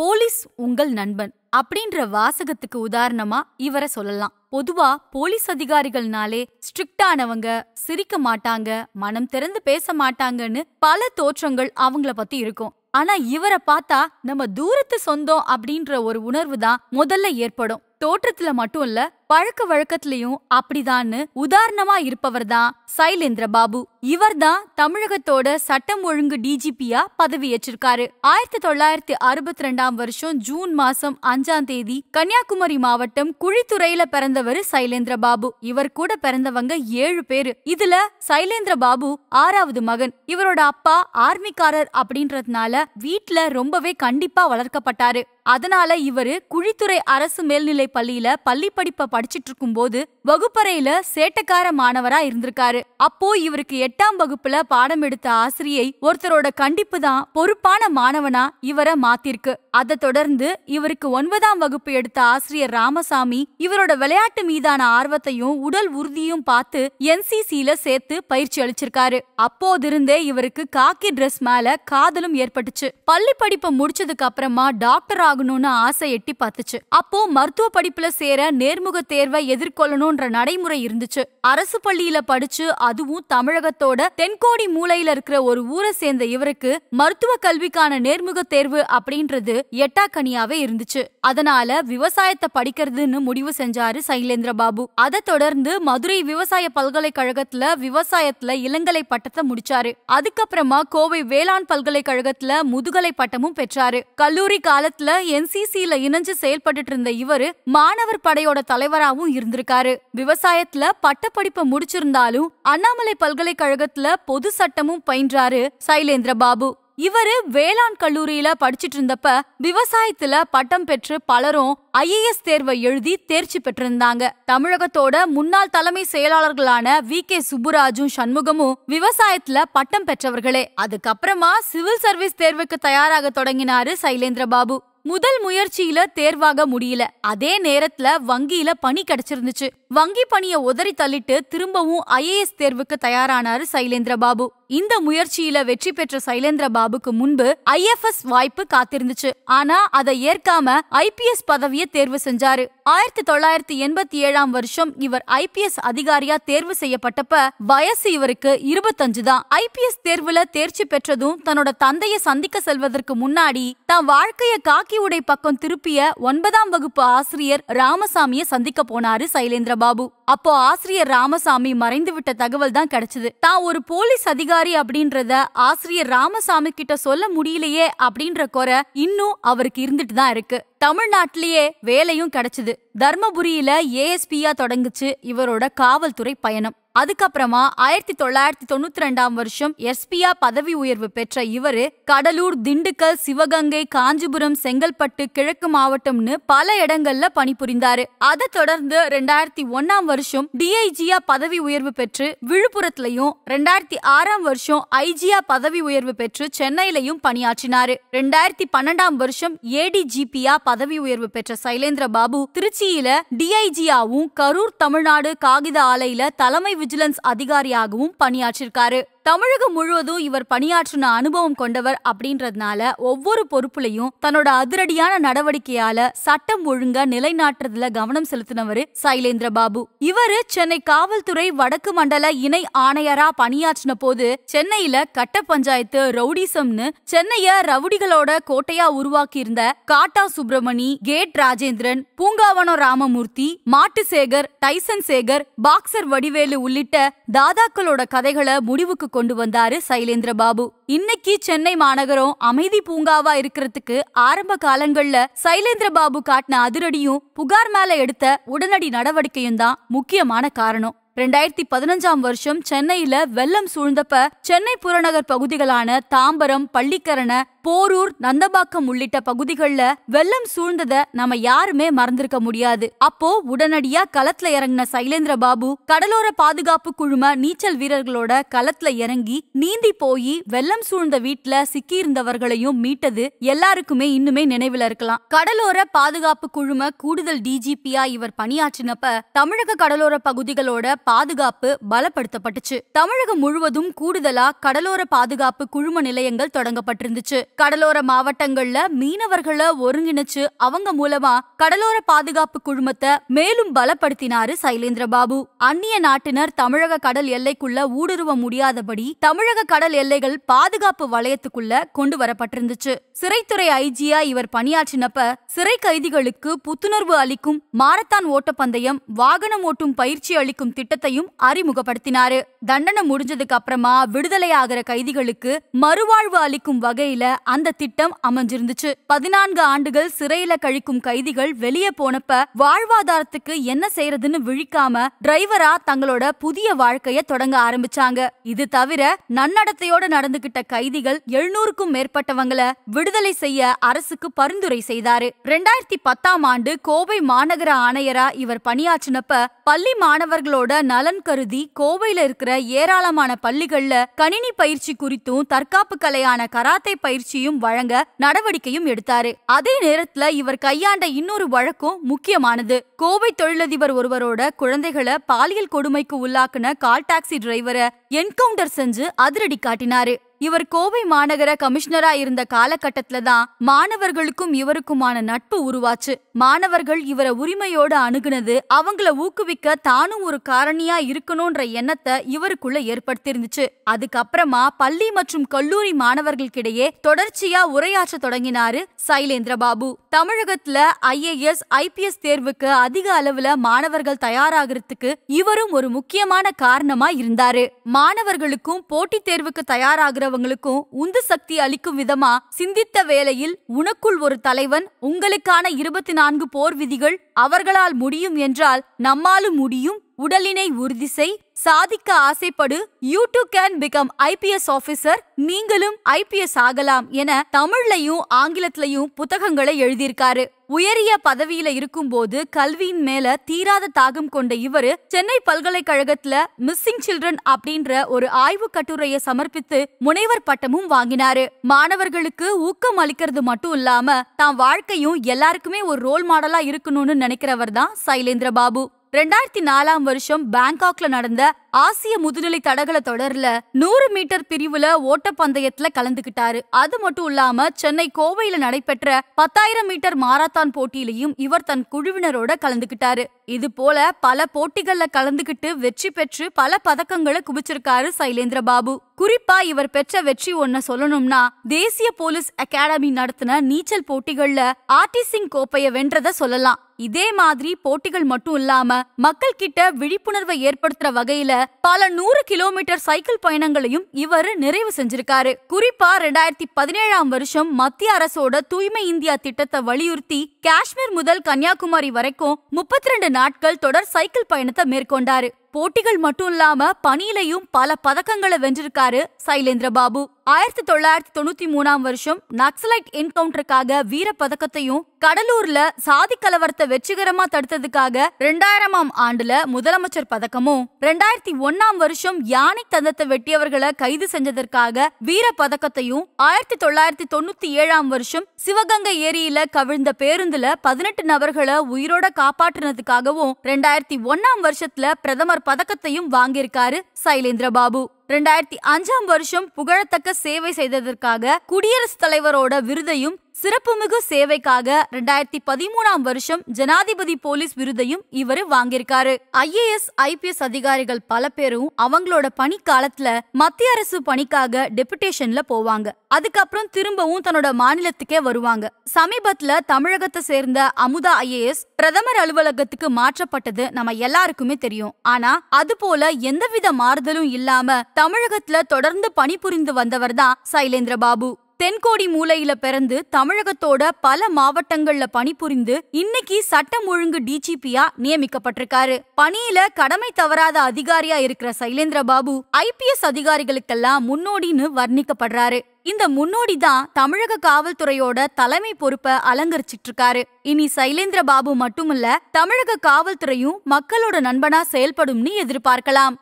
police உங்கள் நண்பன் அப்படின்ற வாசகத்துக்கு உதாரணமா இவரை சொல்லலாம் பொதுவா போலீஸ் அதிகாரிகள்னாலே ஸ்ட்ரிக்டானவங்க சிரிக்க மாட்டாங்க மனம் திறந்து பேச மாட்டாங்கன்னு பல தோற்றங்கள் அவங்கள பத்தி இருக்கும் ஆனா இவரை பார்த்தா நம்ம தூரத்து சொந்தம் அப்படின்ற ஒரு உணர்வு தான் முதல்ல ஏற்படும் தோற்றத்துல மட்டும் இல்ல பழக்க வழக்கத்திலயும் அப்படிதான்னு உதாரணமா இருப்பவர் தான் சைலேந்திர பாபு இவர் தான் தமிழகத்தோட சட்டம் ஒழுங்கு டிஜிபியா பதவியேற்றிருக்காரு ஆயிரத்தி தொள்ளாயிரத்தி அறுபத்தி ரெண்டாம் வருஷம் ஜூன் மாசம் அஞ்சாம் தேதி கன்னியாகுமரி மாவட்டம் குழித்துறையில பிறந்தவர் சைலேந்திர பாபு இவர் கூட பிறந்தவங்க ஏழு பேரு இதுல சைலேந்திர பாபு ஆறாவது மகன் இவரோட அப்பா ஆர்மிக்காரர் அப்படின்றதுனால வீட்ல ரொம்பவே கண்டிப்பா வளர்க்கப்பட்டாரு அதனால இவரு குழித்துறை அரசு மேல்நிலை பள்ளியில பள்ளி படிப்ப படிச்சிட்டு இருக்கும் போது வகுப்பறையில சேட்டக்கார மாணவரா இருந்திருக்காரு அப்போ இவருக்கு எட்டாம் வகுப்புல பாடம் எடுத்த ஆசிரியை ஒருத்தரோட கண்டிப்பு தான் பொறுப்பான மாணவனா இவரை மாத்திருக்கு அதை தொடர்ந்து இவருக்கு ஒன்பதாம் வகுப்பு எடுத்த ஆசிரியர் ராமசாமி இவரோட விளையாட்டு மீதான ஆர்வத்தையும் உடல் உறுதியும் பார்த்து என்சிசில சேர்த்து பயிற்சி அளிச்சிருக்காரு அப்போதிருந்தே இவருக்கு காக்கி டிரெஸ் மேல காதலும் ஏற்பட்டுச்சு பள்ளி படிப்பு முடிச்சதுக்கு அப்புறமா டாக்டரா ஆகணும்னு ஆசை எட்டி பார்த்துச்சு அப்போ மருத்துவ படிப்புல சேர நேர்முக தேர்வை எதிர்கொள்ளணும்ன்ற நடைமுறை இருந்துச்சு அரசு பள்ளியில படிச்சு அதுவும் தமிழகத்தோட தென்கோடி மூலையில இருக்கிற ஒரு ஊரை சேர்ந்த இவருக்கு மருத்துவ கல்விக்கான நேர்முக தேர்வு அப்படின்றது எட்டாக்கனியாவே இருந்துச்சு அதனால விவசாயத்தை படிக்கிறதுன்னு முடிவு செஞ்சாரு சைலேந்திர பாபு அதை தொடர்ந்து மதுரை விவசாய பல்கலைக்கழகத்துல விவசாயத்துல இளங்கலை பட்டத்தை முடிச்சாரு அதுக்கப்புறமா கோவை வேளாண் பல்கலைக்கழகத்துல முதுகலை பட்டமும் பெற்றாரு கல்லூரி காலத்துல என்சிசில இணைஞ்சு செயல்பட்டு இருந்த இவரு மாணவர் படையோட தலைவராகவும் இருந்திருக்காரு விவசாயத்துல பட்டப்படிப்பு முடிச்சிருந்தாலும் அண்ணாமலை பல்கலைக்கழகத்துல பொது சட்டமும் பயின்றாரு சைலேந்திர பாபு இவரு வேளாண் கல்லூரியில படிச்சிட்டு இருந்தப்ப விவசாயத்துல பட்டம் பெற்று பலரும் ஐஏஎஸ் தேர்வை எழுதி தேர்ச்சி பெற்றிருந்தாங்க தமிழகத்தோட முன்னாள் தலைமை செயலாளர்களான வி கே சுப்புராஜும் சண்முகமும் விவசாயத்துல பட்டம் பெற்றவர்களே அதுக்கப்புறமா சிவில் சர்வீஸ் தேர்வுக்கு தயாராக தொடங்கினாரு சைலேந்திர பாபு முதல் முயற்சியில தேர்வாக முடியல அதே நேரத்துல வங்கியில பணி கிடைச்சிருந்துச்சு வங்கி பணியை உதறி தள்ளிட்டு திரும்பவும் ஐஏஎஸ் தேர்வுக்கு தயாரானாரு சைலேந்திர பாபு இந்த முயற்சியில வெற்றி பெற்ற சைலேந்திர பாபுக்கு முன்பு ஐஎஃப்எஸ் வாய்ப்பு காத்திருந்துச்சு ஆனா அதை ஏற்காம ஐபிஎஸ் பதவியை தேர்வு செஞ்சாரு ஆயிரத்தி தொள்ளாயிரத்தி எண்பத்தி ஏழாம் வருஷம் இவர் ஐபிஎஸ் அதிகாரியா தேர்வு செய்யப்பட்டப்ப வயசு இவருக்கு இருபத்தஞ்சு தான் ஐபிஎஸ் தேர்வுல தேர்ச்சி பெற்றதும் தன்னோட தந்தைய சந்திக்க செல்வதற்கு முன்னாடி தான் வாழ்க்கைய காக்கி உடை பக்கம் திருப்பிய ஒன்பதாம் வகுப்பு ஆசிரியர் ராமசாமியை சந்திக்க போனாரு சைலேந்திர பாபு அப்போ ஆசிரியர் ராமசாமி மறைந்து விட்ட தகவல் தான் கிடைச்சது தான் ஒரு போலீஸ் அதிகாரி அப்படின்றத ஆசிரியர் ராமசாமி கிட்ட சொல்ல முடியலையே அப்படின்ற குறை இன்னும் அவருக்கு இருந்துட்டு தான் இருக்கு தமிழ்நாட்டிலேயே வேலையும் கிடைச்சது தர்மபுரியில ஏஎஸ்பியா தொடங்குச்சு இவரோட காவல்துறை பயணம் அதுக்கப்புறமா ஆயிரத்தி தொள்ளாயிரத்தி தொண்ணூத்தி ரெண்டாம் வருஷம் எஸ்பியா பதவி உயர்வு பெற்ற இவரு கடலூர் திண்டுக்கல் சிவகங்கை காஞ்சிபுரம் செங்கல்பட்டு கிழக்கு மாவட்டம்னு பல இடங்கள்ல பணிபுரிந்தாரு அதை தொடர்ந்து ரெண்டாயிரத்தி ஒன்னாம் வருஷம் டிஐஜியா பதவி உயர்வு பெற்று விழுப்புரத்திலையும் ரெண்டாயிரத்தி ஆறாம் வருஷம் ஐஜியா பதவி உயர்வு பெற்று சென்னையிலையும் பணியாற்றினாரு ரெண்டாயிரத்தி பன்னெண்டாம் வருஷம் ஏடிஜிபியா பதவி உயர்வு பெற்ற சைலேந்திர பாபு திருச்சியில டிஐஜியாவும் கரூர் தமிழ்நாடு காகித ஆலையில தலைமை விஜிலன்ஸ் அதிகாரியாகவும் பணியாற்றிருக்காரு தமிழகம் முழுவதும் இவர் பணியாற்றின அனுபவம் கொண்டவர் அப்படின்றதுனால ஒவ்வொரு பொறுப்புலையும் தன்னோட அதிரடியான நடவடிக்கையால சட்டம் ஒழுங்க நிலைநாட்டுறதுல கவனம் செலுத்தினவர் சைலேந்திர பாபு இவரு சென்னை காவல்துறை வடக்கு மண்டல இணை ஆணையரா பணியாற்றின போது சென்னையில கட்ட பஞ்சாயத்து ரவுடிசம்னு சென்னைய ரவுடிகளோட கோட்டையா உருவாக்கி இருந்த காட்டா சுப்பிரமணி கேட் ராஜேந்திரன் பூங்காவனம் ராமமூர்த்தி மாட்டு சேகர் டைசன் சேகர் பாக்சர் வடிவேலு உள்ளிட்ட தாதாக்களோட கதைகளை முடிவுக்கு கொண்டு வந்தாரு சைலேந்திர பாபு இன்னைக்கு சென்னை மாநகரம் அமைதி பூங்காவா இருக்கிறதுக்கு ஆரம்ப காலங்கள்ல சைலேந்திர பாபு காட்டின அதிரடியும் புகார் மேல எடுத்த உடனடி நடவடிக்கையும் தான் முக்கியமான காரணம் ரெண்டாயிரத்தி பதினஞ்சாம் வருஷம் சென்னையில வெள்ளம் சூழ்ந்தப்ப சென்னை புறநகர் பகுதிகளான தாம்பரம் பள்ளிக்கரண போரூர் நந்தபாக்கம் உள்ளிட்ட பகுதிகளில் வெள்ளம் சூழ்ந்தத நம்ம யாருமே மறந்திருக்க முடியாது அப்போ உடனடியா களத்துல இறங்கின சைலேந்திர பாபு கடலோர பாதுகாப்பு குழும நீச்சல் வீரர்களோட களத்துல இறங்கி நீந்தி போய் வெள்ளம் சூழ்ந்த வீட்டுல சிக்கி இருந்தவர்களையும் மீட்டது எல்லாருக்குமே இன்னுமே நினைவுல இருக்கலாம் கடலோர பாதுகாப்பு குழும கூடுதல் டிஜிபியா இவர் பணியாற்றினப்ப தமிழக கடலோர பகுதிகளோட பாதுகாப்பு பலப்படுத்தப்பட்டுச்சு தமிழகம் முழுவதும் கூடுதலா கடலோர பாதுகாப்பு குழும நிலையங்கள் தொடங்கப்பட்டிருந்துச்சு கடலோர மாவட்டங்கள்ல மீனவர்களை ஒருங்கிணைச்சு அவங்க மூலமா கடலோர பாதுகாப்பு குழுமத்தை மேலும் பலப்படுத்தினாரு சைலேந்திர பாபு அந்நிய நாட்டினர் தமிழக கடல் எல்லைக்குள்ள ஊடுருவ முடியாதபடி தமிழக கடல் எல்லைகள் பாதுகாப்பு வலயத்துக்குள்ள கொண்டு வரப்பட்டிருந்துச்சு சிறைத்துறை ஐஜியா இவர் பணியாற்றினப்ப சிறை கைதிகளுக்கு புத்துணர்வு அளிக்கும் மாரத்தான் ஓட்டப்பந்தயம் வாகனம் ஓட்டும் பயிற்சி அளிக்கும் திட்டத்தையும் அறிமுகப்படுத்தினாரு தண்டனை முடிஞ்சதுக்கு அப்புறமா விடுதலை ஆகிற கைதிகளுக்கு மறுவாழ்வு அளிக்கும் வகையில அந்த திட்டம் அமைஞ்சிருந்துச்சு பதினான்கு ஆண்டுகள் சிறையில கழிக்கும் கைதிகள் வெளியே போனப்ப வாழ்வாதாரத்துக்கு என்ன செய்யறதுன்னு விழிக்காம டிரைவரா தங்களோட புதிய வாழ்க்கைய தொடங்க ஆரம்பிச்சாங்க இது தவிர நன்னடத்தையோட நடந்துகிட்ட கைதிகள் எழுநூறுக்கும் மேற்பட்டவங்கள விடுதலை செய்ய அரசுக்கு பரிந்துரை செய்தாரு ரெண்டாயிரத்தி பத்தாம் ஆண்டு கோவை மாநகர ஆணையரா இவர் பணியாற்றினப்ப பள்ளி மாணவர்களோட நலன் கருதி கோவையில இருக்கிற ஏராளமான பள்ளிகள்ல கணினி பயிற்சி குறித்தும் தற்காப்பு கலையான கராத்தே பயிற்சி பயிற்சியும் வழங்க நடவடிக்கையும் எடுத்தாரு அதே நேரத்துல இவர் கையாண்ட இன்னொரு வழக்கும் முக்கியமானது கோவை தொழிலதிபர் ஒருவரோட குழந்தைகளை பாலியல் கொடுமைக்கு உள்ளாக்குன கால் டாக்ஸி டிரைவரை என்கவுண்டர் செஞ்சு அதிரடி காட்டினாரு இவர் கோவை மாநகர கமிஷனரா இருந்த காலகட்டத்துல தான் மாணவர்களுக்கும் இவருக்குமான நட்பு உருவாச்சு மாணவர்கள் இவரை உரிமையோட அணுகுனது அவங்கள ஊக்குவிக்க தானும் ஒரு காரணியா இருக்கணும்ன்ற எண்ணத்தை இவருக்குள்ள ஏற்படுத்தியிருந்துச்சு அதுக்கப்புறமா பள்ளி மற்றும் கல்லூரி மாணவர்களுக்கிடையே தொடர்ச்சியா உரையாற்ற தொடங்கினாரு சைலேந்திர பாபு தமிழகத்துல ஐஏஎஸ் ஐபிஎஸ் தேர்வுக்கு அதிக அளவுல மாணவர்கள் தயாராகிறதுக்கு இவரும் ஒரு முக்கியமான காரணமா இருந்தாரு மாணவர்களுக்கும் போட்டி தேர்வுக்கு தயாராகிற உள்ளவங்களுக்கும் உந்து சக்தி அளிக்கும் விதமா சிந்தித்த வேளையில் உனக்குள் ஒரு தலைவன் உங்களுக்கான இருபத்தி நான்கு போர் விதிகள் அவர்களால் முடியும் என்றால் நம்மாலும் முடியும் உடலினை உறுதி செய் சாதிக்க ஆசைப்படு you too can become IPS officer நீங்களும் ஐபிஎஸ் ஆகலாம் என தமிழ்லையும் ஆங்கிலத்திலையும் புத்தகங்களை எழுதியிருக்காரு உயரிய பதவியில இருக்கும்போது கல்வியின் மேல தீராத தாகம் கொண்ட இவரு சென்னை பல்கலைக்கழகத்துல மிஸ்ஸிங் சில்ட்ரன் அப்படின்ற ஒரு ஆய்வு கட்டுரையை சமர்ப்பித்து முனைவர் பட்டமும் வாங்கினாரு மாணவர்களுக்கு ஊக்கம் அளிக்கிறது மட்டும் இல்லாம தான் வாழ்க்கையும் எல்லாருக்குமே ஒரு ரோல் மாடலா இருக்கணும்னு நினைக்கிறவர் தான் சைலேந்திர பாபு ரெண்டாயிரத்தி நாலாம் வருஷம் பேங்காக்ல நடந்த ஆசிய முதுநிலை தடகள தொடர்ல நூறு மீட்டர் பிரிவுல ஓட்டப்பந்தயத்துல கலந்துகிட்டாரு அது மட்டும் இல்லாம சென்னை கோவையில நடைபெற்ற பத்தாயிரம் மீட்டர் மாரத்தான் போட்டியிலையும் இவர் தன் குழுவினரோட கலந்துகிட்டாரு இது போல பல போட்டிகள்ல கலந்துகிட்டு வெற்றி பெற்று பல பதக்கங்களை குவிச்சிருக்காரு சைலேந்திர பாபு குறிப்பா இவர் பெற்ற வெற்றி ஒன்ன சொல்லணும்னா தேசிய போலீஸ் அகாடமி நடத்தின நீச்சல் போட்டிகள்ல ஆர்டி சிங் வென்றத சொல்லலாம் இதே மாதிரி போட்டிகள் மட்டும் இல்லாம மக்கள் கிட்ட விழிப்புணர்வை ஏற்படுத்துற வகையில பல நூறு கிலோமீட்டர் சைக்கிள் பயணங்களையும் இவர் நிறைவு செஞ்சிருக்காரு குறிப்பா ரெண்டாயிரத்தி பதினேழாம் வருஷம் மத்திய அரசோட தூய்மை இந்தியா திட்டத்தை வலியுறுத்தி காஷ்மீர் முதல் கன்னியாகுமரி வரைக்கும் முப்பத்தி ரெண்டு நாட்கள் தொடர் சைக்கிள் பயணத்தை மேற்கொண்டாரு போட்டிகள் மட்டும் இல்லாம பணியிலையும் பல பதக்கங்களை வென்றிருக்காரு சைலேந்திர பாபு ஆயிரத்தி தொள்ளாயிரத்தி தொண்ணூத்தி மூணாம் வருஷம் நக்சலைட் என்கவுண்டருக்காக வீர பதக்கத்தையும் கடலூர்ல சாதி கலவரத்தை வெற்றிகரமா தடுத்ததுக்காக ரெண்டாயிரமாம் ஆண்டுல முதலமைச்சர் பதக்கமும் ரெண்டாயிரத்தி ஒன்னாம் வருஷம் யானை தந்தத்தை வெட்டியவர்களை கைது செஞ்சதற்காக வீர பதக்கத்தையும் ஆயிரத்தி தொள்ளாயிரத்தி தொண்ணூத்தி ஏழாம் வருஷம் சிவகங்கை ஏரியில கவிழ்ந்த பேருந்து பேருந்துல பதினெட்டு நபர்களை உயிரோட காப்பாற்றினதுக்காகவும் ரெண்டாயிரத்தி ஒன்னாம் வருஷத்துல பிரதமர் பதக்கத்தையும் வாங்கியிருக்காரு சைலேந்திர பாபு ரெண்டாயிரத்தி அஞ்சாம் வருஷம் புகழத்தக்க சேவை செய்ததற்காக குடியரசுத் தலைவரோட விருதையும் சிறப்புமிகு சேவைக்காக ரெண்டாயிரத்தி பதிமூணாம் வருஷம் ஜனாதிபதி போலீஸ் விருதையும் இவரு வாங்கியிருக்காரு ஐஏஎஸ் ஐபிஎஸ் அதிகாரிகள் பல பேரும் அவங்களோட பணி காலத்துல மத்திய அரசு பணிக்காக டெபுடேஷன்ல போவாங்க அதுக்கப்புறம் திரும்பவும் தன்னோட மாநிலத்துக்கே வருவாங்க சமீபத்துல தமிழகத்தை சேர்ந்த அமுதா ஐஏஎஸ் பிரதமர் அலுவலகத்துக்கு மாற்றப்பட்டது நம்ம எல்லாருக்குமே தெரியும் ஆனா அது போல எந்தவித மாறுதலும் இல்லாம தமிழகத்துல தொடர்ந்து பணிபுரிந்து வந்தவர் தான் சைலேந்திர பாபு தென்கோடி மூலையில பிறந்து தமிழகத்தோட பல மாவட்டங்கள்ல பணிபுரிந்து இன்னைக்கு சட்டம் ஒழுங்கு டிஜிபியா நியமிக்கப்பட்டிருக்காரு பணியில கடமை தவறாத அதிகாரியா இருக்கிற சைலேந்திர பாபு ஐபிஎஸ் அதிகாரிகளுக்கெல்லாம் முன்னோடின்னு வர்ணிக்கப்படுறாரு இந்த முன்னோடி தான் தமிழக காவல்துறையோட தலைமை பொறுப்பை அலங்கரிச்சிட்டு இருக்காரு இனி சைலேந்திர பாபு மட்டுமல்ல தமிழக காவல்துறையும் மக்களோட நண்பனா செயல்படும்னு எதிர்பார்க்கலாம்